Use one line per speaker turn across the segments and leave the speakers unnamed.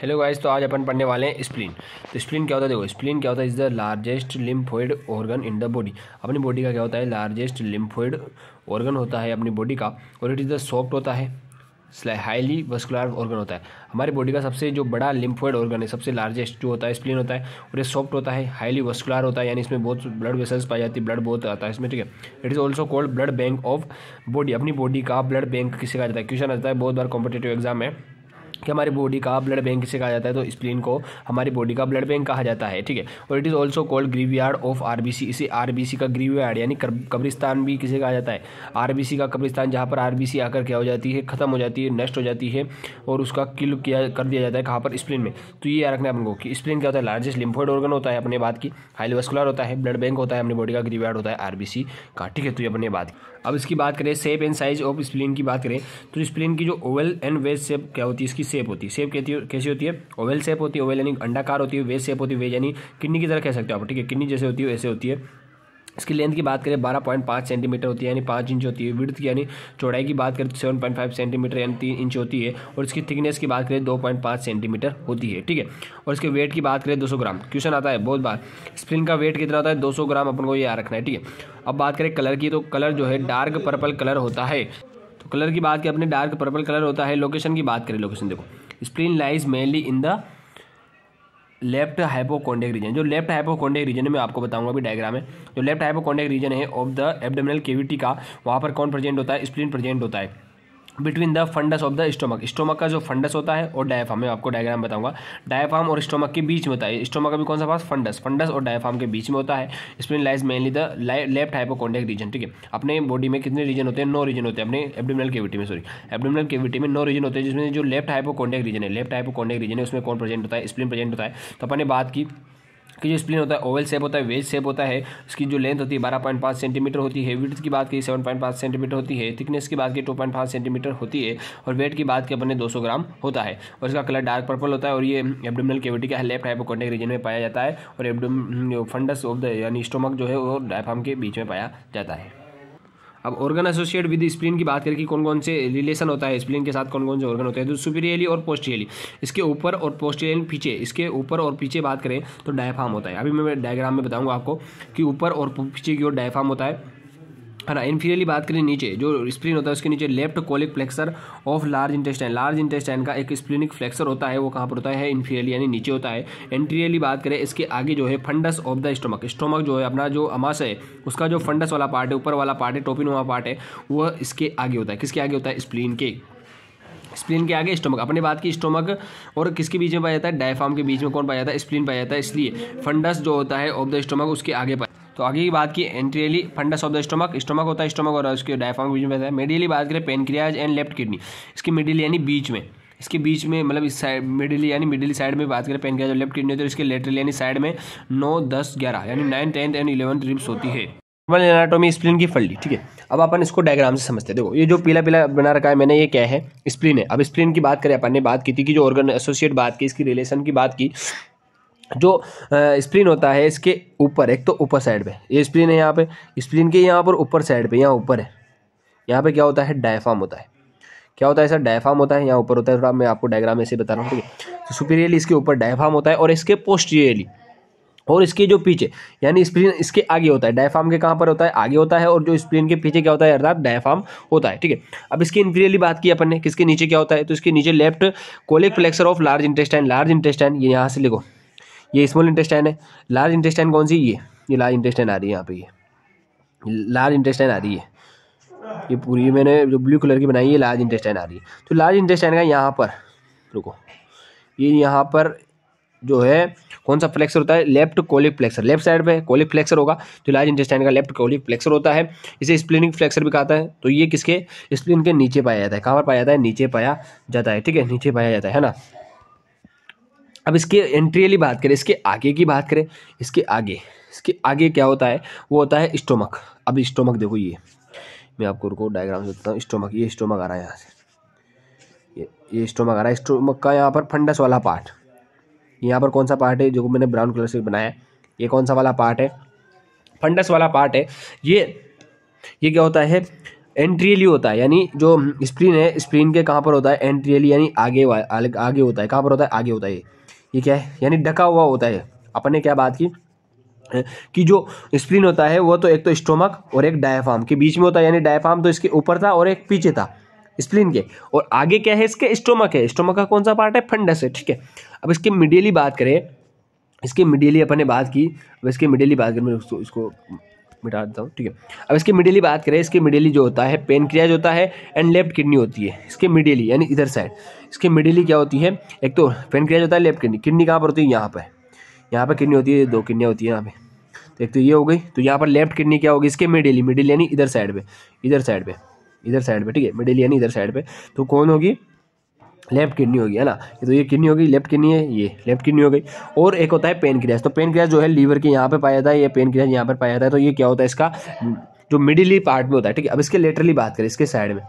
hello guys तो आज अपन पढ़ने वाले हैं स्प्लीन तो स्प्लीन क्या होता है देखो स्प्लीन क्या होता है is the largest lymphoid organ in the body अपनी बॉडी का क्या होता है लार्जेस्ट लिम्फोइड ऑर्गन होता है अपनी बॉडी का और इट इज़ द सॉफ्ट होता है हाईली वस्कुलर ऑर्गन होता है हमारी बॉडी का सबसे जो बड़ा लिम्फोइड ऑर्गन है सबसे लार्जेस्ट जो होता है स्प्लीन होता है और ये सॉफ्ट होता है हाईली वस्कुलर होता है यानी इसमें बहुत ब्लड वेसल्स पाई जाती है ब्लड बहुत आता है इसमें ठीक है it is also called blood bank of body अपनी बॉडी का ब्लड बैंक किसे कहा जाता है क्वेश्चन आता है बहुत बार कॉम्पिटेटिव एग्जाम में कि हमारी बॉडी का ब्लड बैंक किसे कहा जाता है तो स्प्लीन को हमारी बॉडी का ब्लड बैंक कहा जाता है ठीक है और it is also called graveyard of C इसे सी का ग्रीवयार्ड यानी कब्रिस्तान भी किसे कहा जाता है सी का कब्रिस्तान जहाँ पर सी आकर क्या हो जाती है ख़त्म हो जाती है नष्ट हो जाती है और उसका किल किया कर दिया जाता है कहाँ पर स्प्लीन में तो ये रखना है हमको कि स्प्लीन क्या होता है लार्जेस्ट लिम्फोइड ऑर्गन होता है अपने बात की वस्कुलर होता है ब्लड बैंक होता है अपनी बॉडी का ग्रीवयार्ड होता है सी का ठीक है तो ये अपने बात अब इसकी बात करें shape and size of spleen की बात करें तो स्प्लीन की जो ओवल एंड वेज शेप क्या होती है इसकी शेप होती है शेप कहती है कैसी होती है ओवल शेप होती है ओवल यानी अंडाकार होती है वेज शेप होती है वेज यानी किडनी की तरह कह सकते हो आप ठीक है किडनी जैसे होती है वैसे होती है इसकी लेंथ की बात करें बारह पॉइंट पाँच सेंटीमीटर होती है यानी पाँच इंच होती है विड्थ की यानी चौड़ाई की बात करें तो सेवन पॉइंट फाइव सेंटीमीटर यानी तीन इंच होती है और इसकी थिकनेस की बात करें दो पॉइंट पाँच सेंटीमीटर होती है ठीक है और इसके वेट की बात करें दो सौ ग्राम क्वेश्चन आता है बहुत बार स्प्रिंग का वेट कितना होता है दो सौ ग्राम अपन को याद रखना है ठीक है अब बात करें कलर की तो कलर जो है डार्क पर्पल कलर होता है तो कलर की बात करें अपने डार्क पर्पल कलर होता है लोकेशन की बात करें लोकेशन देखो spleen lies mainly in the left hypochondriac region जो लेफ्ट हाइपोकॉन्डिक रीजन है मैं आपको बताऊंगा अभी डायग्राम है जो लेफ्ट हाइपोकॉन्डिक रीजन है ऑफ द एब्डोमिनल केविटी का वहाँ पर कौन प्रेजेंट होता है स्प्लिन प्रेजेंट होता है between the fundus of the stomach stomach का जो फंडस होता है और डायफाम मैं आपको डायग्राम बताऊंगा डायफाम और स्टोमक के बीच में होता है स्टोमक का भी कौन सा पास फंडस फंडस और डायफाम के बीच में होता है spleen lies mainly the left hypochondriac region ठीक है अपने बॉडी में कितने रीजन होते हैं नौ रीजन होते हैं अपने एबडोमिनल केविटी में सॉरी एबडोमिनल केविटी में नौ रीजन होते हैं जिसमें जो लेफ्ट हाइपोकॉन्डिक रीजन है लेफ्ट हाइपोकॉन्डिक रीजन है उसमें कौन प्रेजेंट होता है स्प्रिन प्रेजेंट होता है तो अपने बात की कि जो स्प्लिन होता है ओवल शेप होता है वेज शेप होता है उसकी जो लेंथ होती है बारह पॉइंट पाँच सेंटीमीटर होती है विथ की बात की सेवन पॉइंट पाँच सेंटीमीटर होती है थिकनेस की बात की टू पॉइंट पाँच सेंटीमीटर होती है और वेट की बात की अपने दो सौ ग्राम होता है और इसका कलर डार्क पर्पल होता है और ये एबडोमिनल केविटी का लेफ्ट हाइपोकॉन्टिक रीजन में पाया जाता है और एबडोम फंडस ऑफ द यानी स्टोमक जो है वो डायफाम के बीच में पाया जाता है अब ऑर्गन एसोसिएट विद स्प्लिन की बात करें कि कौन कौन से रिलेशन होता है स्प्लिन के साथ कौन कौन से ऑर्गन होते हैं तो सुपीरियली और पोस्टियली इसके ऊपर और पोस्टियली पीछे इसके ऊपर और पीछे बात करें तो डायफाम होता है अभी मैं डायग्राम में बताऊँगा आपको कि ऊपर और पीछे की ओर डायफाम होता है है ना इन्फीरियरली बात करें नीचे जो स्प्लिन होता है उसके नीचे left colic flexure of large intestine large intestine का एक स्प्लिनिक फ्लेक्सर होता है वो कहाँ पर होता है इन्फीरियरली यानी नीचे होता है एंटीरियरली बात करें इसके आगे जो है fundus of the stomach stomach जो है अपना जो अमास है उसका जो फंडस वाला पार्ट है ऊपर वाला पार्ट है टोपिन वाला पार्ट है वह इसके आगे होता है किसके आगे होता है स्प्लिन के स्प्लिन के आगे स्टोमक अपने बात की स्टोमक और किसके बीच में पाया जाता है डायफार्म के बीच में कौन पाया जाता है स्प्लिन पाया जाता है इसलिए फंडस जो होता है ऑफ द स्टोमक उसके आगे तो आगे की बात की anteriorly fundus of the stomach stomach होता है स्टोमक और उसके डायफ्राम बीच में मिडियली बात करें पेनक्रियाज एंड लेफ्ट किडनी इसकी मिडिल यानी बीच में इसके बीच में मतलब इस साइड मिडिल यानी मिडिल साइड में बात करें पेनक्रियाज और लेफ्ट किडनी होती है इसके लेटरली यानी साइड में नौ दस ग्यारह यानी nine tenth and eleventh ribs होती है नॉर्मल एनाटोमी स्प्लिन की फल्डी ठीक है अब अपन इसको डायग्राम से समझते हैं देखो ये जो पीला पीला बना रखा है मैंने ये क्या है स्प्लिन है अब स्प्लिन की बात करें अपन ने बात की थी कि जो ऑर्गन एसोसिएट बात की इसकी रिलेशन की बात की जो स्प्रिन होता है इसके ऊपर एक तो ऊपर साइड पे ये स्प्रिन है यहाँ पे स्प्रिन के यहाँ पर ऊपर साइड पे यहाँ ऊपर है यहाँ पे क्या होता है डायफाम होता है क्या होता है सर डायफाम होता है यहाँ ऊपर होता है थोड़ा मैं आपको डायग्राम ऐसे बता रहा हूँ ठीक है तो सुपीरियरली इसके ऊपर डायफाम होता है और इसके पोस्टियरली और इसके जो पीछे यानी स्प्रिन इसके आगे होता है डायफाम के कहाँ पर होता है आगे होता है और जो स्प्रिन के पीछे क्या होता है अर्थात डायफाम होता है ठीक है अब इसकी इन्फीरियरली बात की अपन ने किसके नीचे क्या होता है तो इसके नीचे left colic flexure of large intestine large intestine ये यहाँ से लिखो ये स्मॉल इंटेस्टाइन है लार्ज इंटेस्टाइन कौन सी ये ये लार्ज इंटेस्टाइन आ रही है यहाँ पे ये लार्ज इंटेस्टाइन आ रही है ये पूरी मैंने जो ब्लू कलर की बनाई है लार्ज इंटेस्टाइन आ रही है तो लार्ज इंटेस्टाइन का यहाँ पर रुको ये यहाँ पर जो है कौन सा फ्लेक्सर होता है left colic flexure left side पे कोलिक फ्लेक्सर होगा तो लार्ज इंटेस्टाइन का लेफ्ट कोलिक फ्लेक्सर होता है इसे स्प्लिनिंग फ्लेक्सर भी कहता है तो ये किसके स्प्लिन के नीचे पाया जाता है कहाँ पर पाया जाता है नीचे पाया जाता है ठीक है नीचे पाया जाता है ना अब इसके एंट्री वाली बात करें इसके आगे की बात करें इसके आगे इसके आगे क्या होता है वो होता है स्टोमक अब स्टोमक देखो ये मैं आपको रुको डायग्राम से देता हूँ स्टोमक ये स्टोमक आ रहा है यहाँ से ये ये स्टोमक आ रहा है स्टोमक का यहाँ पर फंडस वाला पार्ट यहाँ पर कौन सा पार्ट है जो मैंने ब्राउन कलर से बनाया है ये कौन सा वाला पार्ट है फंडस वाला पार्ट है ये ये क्या होता है एंट्रियली होता है यानी जो स्प्रीन है स्प्रीन के कहाँ पर होता है एंट्रियली यानी आगे आगे होता है कहाँ पर होता है आगे होता है ये ये क्या है यानी ढका हुआ होता है अपन ने क्या बात की कि जो स्प्लिन होता है वो तो एक तो स्टोमक और एक डायफाम के बीच में होता है यानी डायाफाम तो इसके ऊपर था और एक पीछे था स्प्लिन के और आगे क्या है इसके स्टोमक है स्टोमक का कौन सा पार्ट है फंडस है ठीक है अब इसके मिडियली बात करें इसके मिडियली अपन ने बात की अब इसके मिडियली बात करें इसको मिटा देता हूँ ठीक है अब इसके मिडिली बात करें इसके मिडिली जो होता है पेन क्रियाज होता है एंड लेफ्ट किडनी होती है इसके मिडिली यानी इधर साइड इसके मिडिली क्या होती है एक तो पेन क्रियाज होता है लेफ्ट किडनी किडनी कहाँ पर होती है यहाँ पर यहाँ पर किडनी होती है दो किडनियाँ होती है यहाँ पर तो एक तो ये हो गई तो यहाँ पर लेफ्ट किडनी क्या होगी इसके मिडिली मिडिल यानी इधर साइड पर इधर साइड पर इधर साइड पर ठीक है मिडिल यानी इधर साइड पर तो कौन होगी लेफ्ट किडनी होगी है ना ये तो ये किडनी होगी लेफ्ट किडनी है ये लेफ्ट किडनी हो गई और एक होता है पेन क्रियास तो पेन क्रियास जो है लीवर के यहाँ पे पाया जाता है ये पेन क्रियास यहाँ पर पाया जाता है तो ये क्या होता है इसका जो मिडिली पार्ट में होता है ठीक है अब इसके लेटरली बात करें इसके साइड में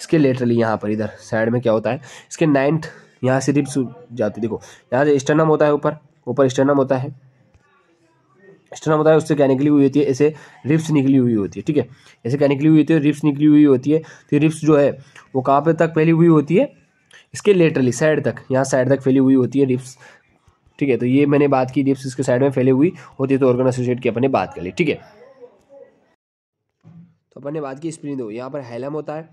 इसके लेटरली यहाँ पर इधर साइड में क्या होता है इसके नाइन्थ यहाँ से रिप्स जाती देखो यहाँ से स्टर्नम होता है ऊपर ऊपर स्टर्नम होता है स्टर्नम होता है उससे क्या निकली हुई होती है ऐसे रिप्स निकली हुई होती है ठीक है ऐसे क्या निकली हुई होती है रिप्स निकली हुई होती है तो रिप्स जो है वो कहाँ पर तक फैली हुई होती है इसके लेटरली साइड तक यहाँ साइड तक फैली हुई होती है डिप्स ठीक है तो ये मैंने बात की डिप्स इसके साइड में फैली हुई होती है तो ऑर्गन एसोसिएट की अपने बात कर ली ठीक है तो अपन ने बात की स्प्रिंग दो यहाँ पर हेलम होता है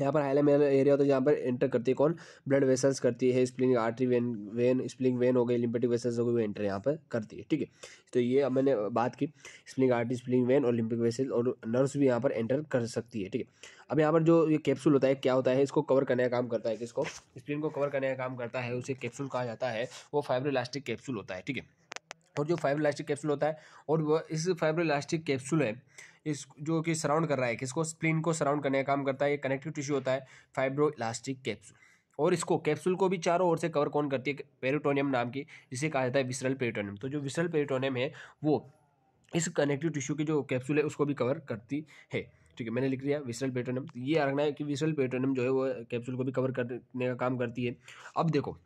यहाँ पर हाईलाइन एरिया होता है जहाँ पर एंटर करती है कौन ब्लड वेसल्स करती है splenic artery vein vein splenic vein हो गई लिम्पेटिक वेसल्स हो गई वो एंटर यहाँ पर करती है ठीक है तो ये अब मैंने बात की स्प्लिंग आर्टरी स्प्लिंग वेन और लिम्पिक वेसल और नर्स भी यहाँ पर एंटर कर सकती है ठीक है अब यहाँ पर जो ये कैप्सूल होता है क्या होता है इसको कवर करने का काम करता है किसको स्प्लिन को कवर करने का काम करता है उसे कैप्सूल कहा जाता है वो फाइब्रोलास्टिक कैप्सूल होता है ठीक है और जो इलास्टिक कैप्सूल होता है और वह इस इलास्टिक कैप्सूल है इस जो कि सराउंड कर रहा है किसको स्प्लिन को सराउंड करने का काम करता है ये कनेक्टिव टिश्यू होता है फाइब्रो इलास्टिक कैप्सूल और इसको कैप्सूल को भी चारों ओर से कवर कौन करती है पेरिटोनियम नाम की जिसे कहा जाता है विसरल पेरिटोनियम तो जो विसरल पेरिटोनियम है वो इस कनेक्टिव टिश्यू की जो कैप्सूल है उसको भी कवर करती है ठीक है मैंने लिख लिया विसरल पेरिटोनियम तो ये रखना है कि विसरल पेरिटोनियम जो है वो कैप्सूल को भी कवर करने का काम करती है अब देखो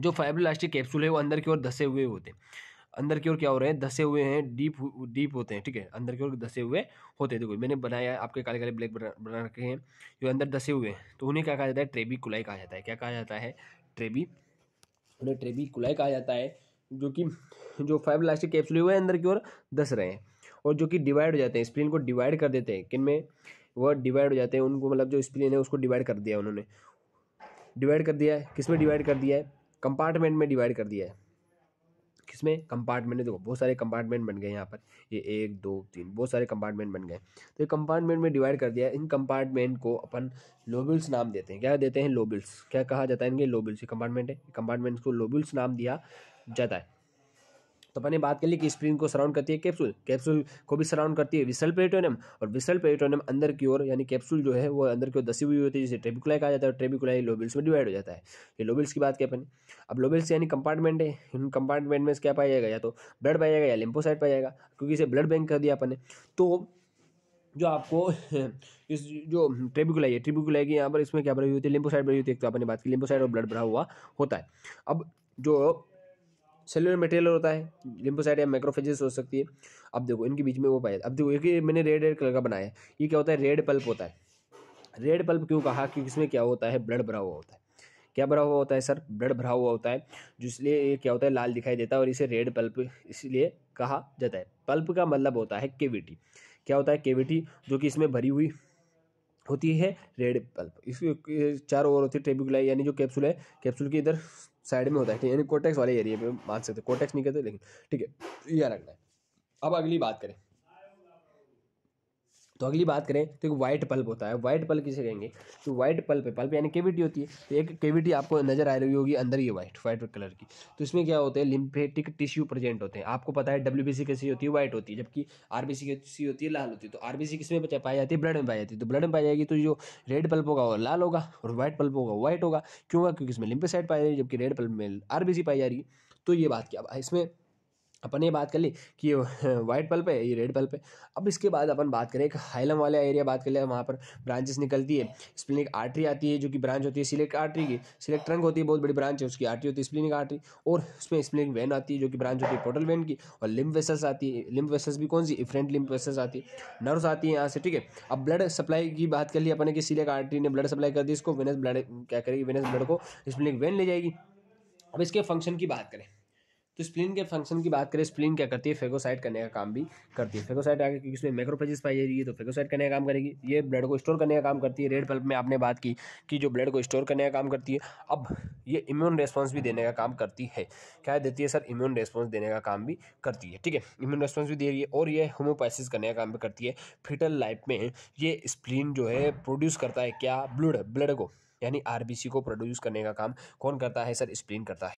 जो फाइब्रोलास्टिक कैप्सूल है वो अंदर की ओर धसे हुए होते हैं अंदर की ओर क्या हो रहे हैं धसे हुए हैं डीप डीप होते हैं ठीक है अंदर की ओर धसे हुए होते हैं देखो मैंने बनाया आपके काले काले ब्लैक बना, बना रखे हैं जो अंदर धसे हुए हैं तो उन्हें क्या कहा जाता है ट्रेबी कुलाई कहा जाता है क्या कहा जाता है ट्रेबी उन्हें ट्रेबी कुलाई कहा जाता है जो कि जो फाइव लास्टिक कैप्सूल हुए अंदर की ओर धस रहे हैं और जो कि डिवाइड हो जाते हैं स्प्रिन को डिवाइड कर देते हैं किन में वह डिवाइड हो जाते हैं उनको मतलब जो स्प्रिन है उसको डिवाइड कर दिया उन्होंने डिवाइड कर दिया है किस में डिवाइड कर दिया है कंपार्टमेंट में डिवाइड कर दिया है किसमें कंपार्टमेंट में देखो बहुत सारे कंपार्टमेंट बन गए यहाँ पर ये एक दो तीन बहुत सारे कंपार्टमेंट बन गए तो ये कंपार्टमेंट में डिवाइड कर दिया इन कंपार्टमेंट को अपन लोबल्स नाम देते हैं क्या देते हैं लोबल्स क्या कहा जाता है इनके लोबल्स ये कंपार्टमेंट है कंपार्टमेंट को लोबल्स नाम दिया जाता है तो अपने बात कर ली कि स्प्रिंग को सराउंड करती है कैप्सूल कैप्सूल को भी सराउंड करती है विसल पेरिटोनियम और विसल पेरिटोनियम अंदर की ओर यानी कैप्सूल जो है वो अंदर की ओर दसी हुई होती है जिसे ट्रेबिकुलाई कहा जाता है और ट्रेबिकुलाई लोबिल्स में डिवाइड हो जाता है ये लोबिल्स की बात क्या अपनी अब लोबिल्स यानी कंपार्टमेंट है इन कंपार्टमेंट में क्या पाया जाएगा या तो ब्लड पाया जाएगा या लिम्फोसाइट पाया जाएगा क्योंकि इसे ब्लड बैंक कर दिया अपने तो जो आपको इस जो ट्रेबिकुलाई है ट्रिबिकुलाई की यहाँ पर इसमें क्या बढ़ी हुई होती है लिम्फोसाइड हुई होती है तो आपने बात की लिम्फोसाइड और ब्लड भरा हुआ होता है अब जो सेलुलर मटेरियल होता है लिम्फोसाइट या माइक्रोफेजेस हो सकती है अब देखो इनके बीच में वो पाया अब देखो एक मैंने रेड रेड कलर का बनाया है ये क्या होता है रेड पल्प होता है रेड पल्प क्यों कहा कि इसमें क्या होता है ब्लड भरा हुआ होता है क्या भरा हुआ होता है सर ब्लड भरा हुआ होता है जिसलिए ये क्या होता है लाल दिखाई देता है और इसे रेड पल्प इसलिए कहा जाता है पल्प का मतलब होता है केविटी क्या होता है केविटी जो कि इसमें भरी हुई होती है रेड पल्प इसकी चारों ओर होती है ट्रेबिकुलाई यानी जो कैप्सूल है कैप्सूल के इधर साइड में होता है यानी कोटेक्स वाले एरिया में बात सकते कोटेक्स नहीं कहते लेकिन ठीक है यह रखना है अब अगली बात करें तो अगली बात करें तो एक वाइट पल्प होता है वाइट पल्प किसे कहेंगे तो वाइट पल्प पल्प यानी केविटी होती है तो एक केविटी आपको नजर आ रही होगी अंदर ये वाइट वाइट कलर की तो इसमें क्या होते हैं लिम्फेटिक टिश्यू प्रेजेंट होते हैं आपको पता है डब्ल्यू कैसी होती है वाइट होती है जबकि आर कैसी होती है लाल होती है तो आर किस में पाई जाती है ब्लड में पाई जाती है तो ब्लड में पाई जाएगी तो जो रेड पल्प होगा वो लाल होगा और व्हाइट पल्प होगा व्हाइट होगा क्यों होगा क्योंकि इसमें लिम्पेसाइड पाई जाएगी जबकि रेड पल्प में आर पाई जा रही है तो ये बात क्या इसमें अपन ये बात कर ली कि ये वाइट पल्प है ये रेड पल्प है अब इसके बाद अपन बात करें एक हाइलम वाला एरिया बात कर लिया वहाँ पर ब्रांचेस निकलती है स्प्लिनिक आर्टरी आती है जो कि ब्रांच होती है सिलेक्ट आर्टरी की सिलेक्ट ट्रंक होती है बहुत बड़ी ब्रांच है उसकी आर्टरी होती है स्प्लिनिक आर्टरी और उसमें स्प्लिनिक वैन आती है जो कि ब्रांच होती है पोटल वैन की और लिम्फ वेसल्स आती है लिम्फ वेसल्स भी कौन सी इफ्रेंट लिम्फ वेसल्स आती है नर्व्स आती है यहाँ से ठीक है अब ब्लड सप्लाई की बात कर ली अपन कि सिलेक्ट आर्टरी ने ब्लड सप्लाई कर दी इसको वेनस ब्लड क्या करेगी वेनस ब्लड को स्प्लिनिक वैन ले जाएगी अब इसके फंक्शन की बात करें तो स्प्लिन के फंक्शन की बात करें स्प्लिन क्या करती है फेगोसाइट करने का काम भी करती है फेगोसाइट आगे क्योंकि उसमें मैक्रोपेजिस पाई जा रही है तो फेगोसाइट करने का काम करेगी ये ब्लड को स्टोर करने का काम करती है रेड पल्प में आपने बात की कि जो ब्लड को स्टोर करने का काम करती है अब ये इम्यून रेस्पॉन्स भी देने का काम करती है क्या देती है सर इम्यून रेस्पॉन्स देने का काम भी करती है ठीक है इम्यून रेस्पॉन्स भी दे रही है और ये होमोपैसिस करने का काम भी करती है फिटल लाइफ में ये स्प्लिन जो है प्रोड्यूस करता है क्या ब्लड ब्लड को यानी आरबीसी को प्रोड्यूस करने का काम कौन करता है सर स्प्लिन करता है